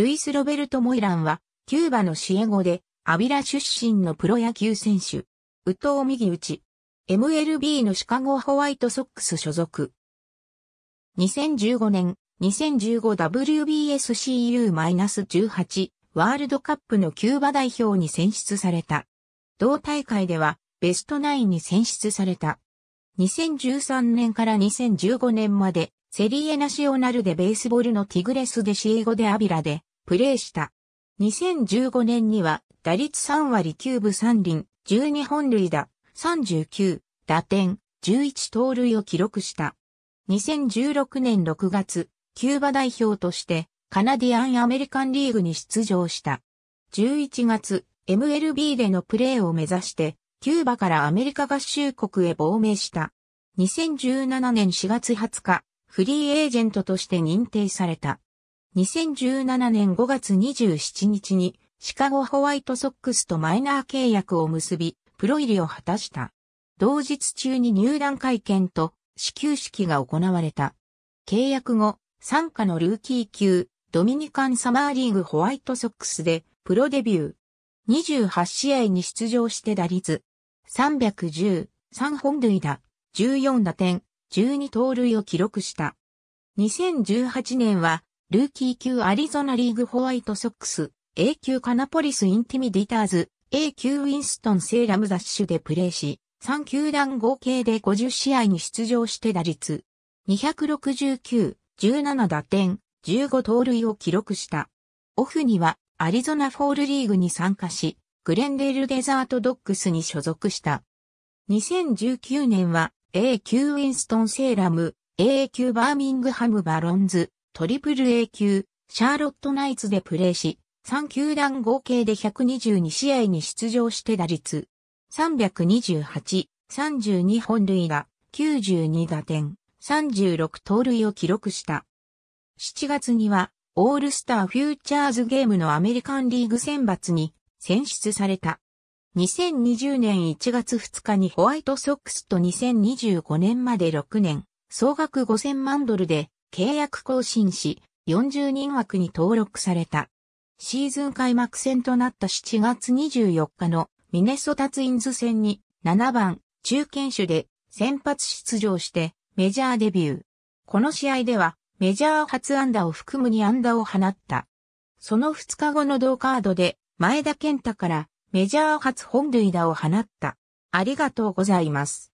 ルイス・ロベルト・モイランは、キューバのシエゴで、アビラ出身のプロ野球選手。右投右打ち。MLB のシカゴホワイトソックス所属。2015年、2015WBSCU-18 ワールドカップのキューバ代表に選出された。同大会ではベストナインに選出された。2013年から2015年までセリエナシオナルでベースボールのティグレスでシエゴでアビラでプレーした。2015年には打率3割9分3厘、12本塁打、39、打点、11盗塁を記録した。2016年6月、キューバ代表としてカナディアン・アメリカンリーグに出場した。11月、MLB でのプレーを目指して、キューバからアメリカ合衆国へ亡命した。2017年4月20日、フリーエージェントとして認定された。2017年5月27日にシカゴホワイトソックスとマイナー契約を結び、プロ入りを果たした。同日中に入団会見と始球式が行われた。契約後、参加のルーキー級、ドミニカンサマーリーグホワイトソックスでプロデビュー。28試合に出場して打率。310、3本塁打、14打点、12盗塁を記録した。2018年はルーキー級アリゾナリーグホワイトソックス、A 級カナポリスインティミディターズ、A 級ウィンストンセーラム雑ッシュでプレーし、3球団合計で50試合に出場して打率、269、17打点、15盗塁を記録した。オフには、アリゾナフォールリーグに参加し、グレンデールデザートドックスに所属した。2019年は、A 級ウィンストンセーラム、A 級バーミングハムバロンズ、トリプル A 級、シャーロットナイツでプレーし、3球団合計で122試合に出場して打率、328、32本塁打、92打点、36盗塁を記録した。7月には、オールスターフューチャーズゲームのアメリカンリーグ選抜に選出された。2020年1月2日にホワイトソックスと2025年まで6年、総額5000万ドルで契約更新し、40人枠に登録された。シーズン開幕戦となった7月24日のミネソタツインズ戦に7番中堅手で先発出場してメジャーデビュー。この試合ではメジャー初安打を含む2安打を放った。その2日後の同カードで前田健太からメジャー初本塁打を放った。ありがとうございます。